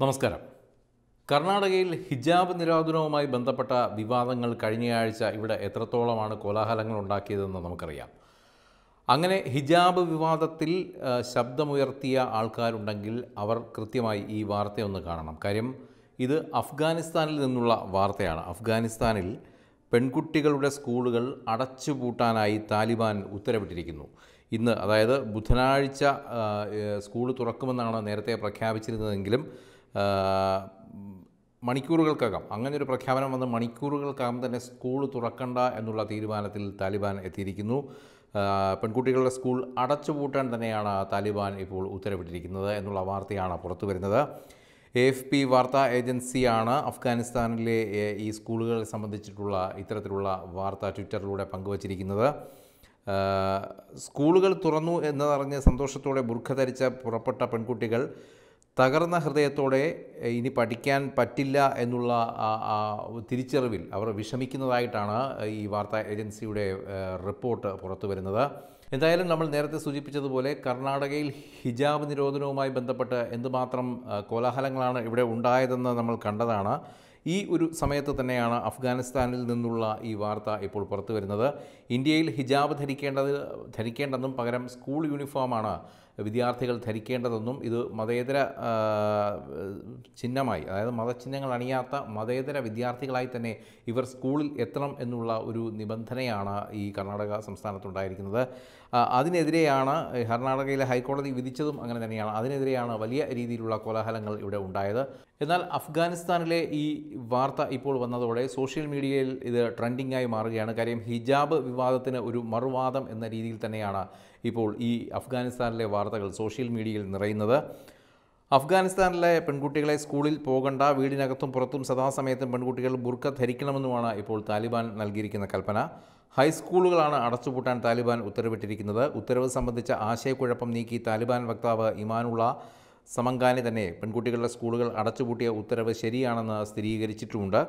നമസ്കാരം കർണാടകയിൽ ഹിജാബ് നിരോധനവുമായി ബന്ധപ്പെട്ട വിവാദങ്ങൾ കഴിഞ്ഞയാഴ്ച ഇവിടെ എത്രത്തോളമാണ് കോലാഹലങ്ങൾ ഉണ്ടാക്കിയതെന്ന് നമുക്കറിയാം അങ്ങനെ ഹിജാബ് വിവാദത്തിൽ ശബ്ദമുയർത്തിയ ആൾക്കാരുണ്ടെങ്കിൽ അവർ കൃത്യമായി ഈ വാർത്തയൊന്ന് കാണണം കാര്യം ഇത് അഫ്ഗാനിസ്ഥാനിൽ നിന്നുള്ള വാർത്തയാണ് അഫ്ഗാനിസ്ഥാനിൽ പെൺകുട്ടികളുടെ സ്കൂളുകൾ അടച്ചുപൂട്ടാനായി താലിബാൻ ഉത്തരവിട്ടിരിക്കുന്നു ഇന്ന് അതായത് ബുധനാഴ്ച സ്കൂൾ തുറക്കുമെന്നാണ് നേരത്തെ പ്രഖ്യാപിച്ചിരുന്നതെങ്കിലും മണിക്കൂറുകൾക്കകം അങ്ങനെ ഒരു പ്രഖ്യാപനം വന്ന് മണിക്കൂറുകൾക്കകം തന്നെ സ്കൂൾ തുറക്കണ്ട എന്നുള്ള തീരുമാനത്തിൽ താലിബാൻ എത്തിയിരിക്കുന്നു പെൺകുട്ടികളുടെ സ്കൂൾ അടച്ചുപൂട്ടാൻ തന്നെയാണ് താലിബാൻ ഇപ്പോൾ ഉത്തരവിട്ടിരിക്കുന്നത് എന്നുള്ള വാർത്തയാണ് പുറത്തു വരുന്നത് എഫ് പി വാർത്താ ഏജൻസിയാണ് അഫ്ഗാനിസ്ഥാനിലെ ഈ സ്കൂളുകളെ സംബന്ധിച്ചിട്ടുള്ള ഇത്തരത്തിലുള്ള വാർത്ത ട്വിറ്ററിലൂടെ പങ്കുവച്ചിരിക്കുന്നത് സ്കൂളുകൾ തുറന്നു എന്നതറിഞ്ഞ് സന്തോഷത്തോടെ ബുർഖ ധരിച്ച പുറപ്പെട്ട പെൺകുട്ടികൾ തകർന്ന ഹൃദയത്തോടെ ഇനി പഠിക്കാൻ പറ്റില്ല എന്നുള്ള തിരിച്ചറിവിൽ അവർ വിഷമിക്കുന്നതായിട്ടാണ് ഈ വാർത്താ ഏജൻസിയുടെ റിപ്പോർട്ട് പുറത്തു വരുന്നത് എന്തായാലും നമ്മൾ നേരത്തെ സൂചിപ്പിച്ചതുപോലെ കർണാടകയിൽ ഹിജാബ് നിരോധനവുമായി ബന്ധപ്പെട്ട് എന്തുമാത്രം കോലാഹലങ്ങളാണ് ഇവിടെ ഉണ്ടായതെന്ന് നമ്മൾ കണ്ടതാണ് ഈ ഒരു സമയത്ത് തന്നെയാണ് അഫ്ഗാനിസ്ഥാനിൽ നിന്നുള്ള ഈ വാർത്ത ഇപ്പോൾ പുറത്തു വരുന്നത് ഇന്ത്യയിൽ ഹിജാബ് ധരിക്കേണ്ടത് ധരിക്കേണ്ടെന്നും പകരം സ്കൂൾ യൂണിഫോമാണ് വിദ്യാർത്ഥികൾ ധരിക്കേണ്ടതെന്നും ഇത് മതേതര ചിഹ്നമായി അതായത് മതചിഹ്നങ്ങൾ അണിയാത്ത മതേതര വിദ്യാർത്ഥികളായി തന്നെ ഇവർ സ്കൂളിൽ എത്തണം എന്നുള്ള ഒരു നിബന്ധനയാണ് ഈ കർണാടക സംസ്ഥാനത്തുണ്ടായിരിക്കുന്നത് അതിനെതിരെയാണ് കർണാടകയിലെ ഹൈക്കോടതി വിധിച്ചതും അങ്ങനെ തന്നെയാണ് അതിനെതിരെയാണ് വലിയ രീതിയിലുള്ള കോലാഹലങ്ങൾ ഇവിടെ ഉണ്ടായത് എന്നാൽ അഫ്ഗാനിസ്ഥാനിലെ ഈ വാർത്ത ഇപ്പോൾ വന്നതോടെ സോഷ്യൽ മീഡിയയിൽ ഇത് ട്രെൻഡിങ്ങായി മാറുകയാണ് കാര്യം ഹിജാബ് വിവാദത്തിന് ഒരു മറുവാദം എന്ന രീതിയിൽ തന്നെയാണ് ഇപ്പോൾ ഈ അഫ്ഗാനിസ്ഥാനിലെ വാർത്തകൾ സോഷ്യൽ മീഡിയയിൽ നിറയുന്നത് അഫ്ഗാനിസ്ഥാനിലെ പെൺകുട്ടികളെ സ്കൂളിൽ പോകണ്ട വീടിനകത്തും പുറത്തും സദാസമയത്തും പെൺകുട്ടികൾ ബുർഖ ധരിക്കണമെന്നുമാണ് ഇപ്പോൾ താലിബാൻ നൽകിയിരിക്കുന്ന കൽപ്പന ഹൈസ്കൂളുകളാണ് അടച്ചുപൂട്ടാൻ താലിബാൻ ഉത്തരവിട്ടിരിക്കുന്നത് ഉത്തരവ് സംബന്ധിച്ച ആശയക്കുഴപ്പം നീക്കി താലിബാൻ വക്താവ് ഇമാനുള്ള സമങ്കാനെ തന്നെ പെൺകുട്ടികളുടെ സ്കൂളുകൾ അടച്ചുപൂട്ടിയ ഉത്തരവ് ശരിയാണെന്ന് സ്ഥിരീകരിച്ചിട്ടുമുണ്ട്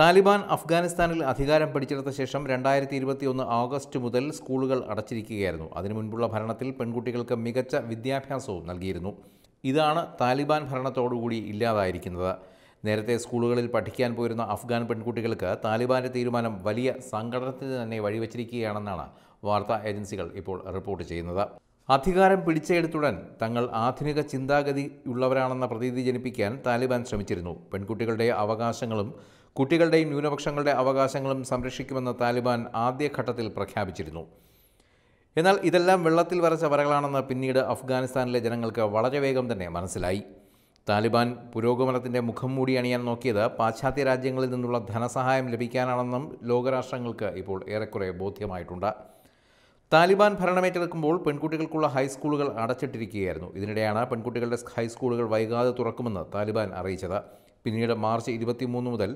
താലിബാൻ അഫ്ഗാനിസ്ഥാനിൽ അധികാരം പിടിച്ചെടുത്ത ശേഷം രണ്ടായിരത്തി ഒന്ന് ഓഗസ്റ്റ് മുതൽ സ്കൂളുകൾ അടച്ചിരിക്കുകയായിരുന്നു അതിനു മുൻപുള്ള ഭരണത്തിൽ പെൺകുട്ടികൾക്ക് മികച്ച വിദ്യാഭ്യാസവും നൽകിയിരുന്നു ഇതാണ് താലിബാൻ ഭരണത്തോടുകൂടി ഇല്ലാതായിരിക്കുന്നത് നേരത്തെ സ്കൂളുകളിൽ പഠിക്കാൻ പോയിരുന്ന അഫ്ഗാൻ പെൺകുട്ടികൾക്ക് താലിബാൻ്റെ തീരുമാനം വലിയ സംഘടനത്തിന് തന്നെ വഴിവച്ചിരിക്കുകയാണെന്നാണ് വാർത്താ ഏജൻസികൾ ഇപ്പോൾ റിപ്പോർട്ട് ചെയ്യുന്നത് അധികാരം പിടിച്ചെടുത്തുടൻ തങ്ങൾ ആധുനിക ചിന്താഗതി ഉള്ളവരാണെന്ന പ്രതീതി ജനിപ്പിക്കാൻ താലിബാൻ ശ്രമിച്ചിരുന്നു പെൺകുട്ടികളുടെ അവകാശങ്ങളും കുട്ടികളുടെയും ന്യൂനപക്ഷങ്ങളുടെ അവകാശങ്ങളും സംരക്ഷിക്കുമെന്ന് താലിബാൻ ആദ്യഘട്ടത്തിൽ പ്രഖ്യാപിച്ചിരുന്നു എന്നാൽ ഇതെല്ലാം വെള്ളത്തിൽ വരച്ച വരകളാണെന്ന് പിന്നീട് അഫ്ഗാനിസ്ഥാനിലെ ജനങ്ങൾക്ക് വളരെ വേഗം തന്നെ മനസ്സിലായി താലിബാൻ പുരോഗമനത്തിൻ്റെ മുഖം മൂടി അണിയാൻ നോക്കിയത് പാശ്ചാത്യ രാജ്യങ്ങളിൽ നിന്നുള്ള ധനസഹായം ലഭിക്കാനാണെന്നും ലോകരാഷ്ട്രങ്ങൾക്ക് ഇപ്പോൾ ഏറെക്കുറെ ബോധ്യമായിട്ടുണ്ട് താലിബാൻ ഭരണമേറ്റെടുക്കുമ്പോൾ പെൺകുട്ടികൾക്കുള്ള ഹൈസ്കൂളുകൾ അടച്ചിട്ടിരിക്കുകയായിരുന്നു ഇതിനിടെയാണ് പെൺകുട്ടികളുടെ ഹൈസ്കൂളുകൾ വൈകാതെ തുറക്കുമെന്ന് താലിബാൻ അറിയിച്ചത് പിന്നീട് മാർച്ച് ഇരുപത്തിമൂന്ന് മുതൽ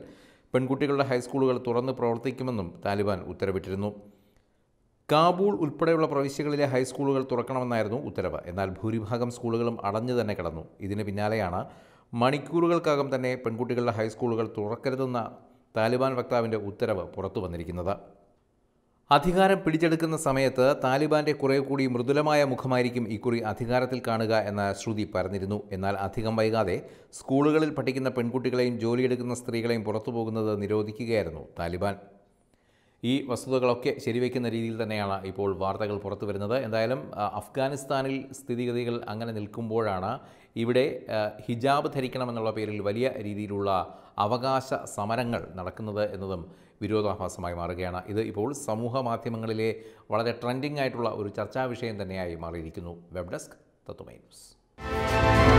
പെൺകുട്ടികളുടെ ഹൈസ്കൂളുകൾ തുറന്ന് പ്രവർത്തിക്കുമെന്നും താലിബാൻ ഉത്തരവിട്ടിരുന്നു കാബൂൾ ഉൾപ്പെടെയുള്ള പ്രവിശ്യകളിലെ ഹൈസ്കൂളുകൾ തുറക്കണമെന്നായിരുന്നു ഉത്തരവ് എന്നാൽ ഭൂരിഭാഗം സ്കൂളുകളും അടഞ്ഞു തന്നെ കിടന്നു ഇതിന് പിന്നാലെയാണ് മണിക്കൂറുകൾക്കകം തന്നെ പെൺകുട്ടികളുടെ ഹൈസ്കൂളുകൾ തുറക്കരുതെന്ന താലിബാൻ വക്താവിൻ്റെ ഉത്തരവ് പുറത്തു വന്നിരിക്കുന്നത് അധികാരം പിടിച്ചെടുക്കുന്ന സമയത്ത് താലിബാന്റെ കുറെ കൂടി മൃദുലമായ മുഖമായിരിക്കും ഇക്കുറി അധികാരത്തിൽ കാണുക എന്ന ശ്രുതി പറഞ്ഞിരുന്നു എന്നാൽ അധികം വൈകാതെ സ്കൂളുകളിൽ പഠിക്കുന്ന പെൺകുട്ടികളെയും ജോലിയെടുക്കുന്ന സ്ത്രീകളെയും പുറത്തുപോകുന്നത് നിരോധിക്കുകയായിരുന്നു താലിബാൻ ഈ വസ്തുതകളൊക്കെ ശരിവയ്ക്കുന്ന രീതിയിൽ തന്നെയാണ് ഇപ്പോൾ വാർത്തകൾ പുറത്തു വരുന്നത് എന്തായാലും അഫ്ഗാനിസ്ഥാനിൽ സ്ഥിതിഗതികൾ അങ്ങനെ നിൽക്കുമ്പോഴാണ് ഇവിടെ ഹിജാബ് ധരിക്കണമെന്നുള്ള പേരിൽ വലിയ രീതിയിലുള്ള അവകാശ സമരങ്ങൾ നടക്കുന്നത് എന്നതും വിരോധാഭാസമായി മാറുകയാണ് ഇത് ഇപ്പോൾ സമൂഹ മാധ്യമങ്ങളിലെ വളരെ ട്രെൻഡിംഗ് ആയിട്ടുള്ള ഒരു ചർച്ചാ വിഷയം തന്നെയായി മാറിയിരിക്കുന്നു വെബ് ഡെസ്ക് തത്വമൈ ന്യൂസ്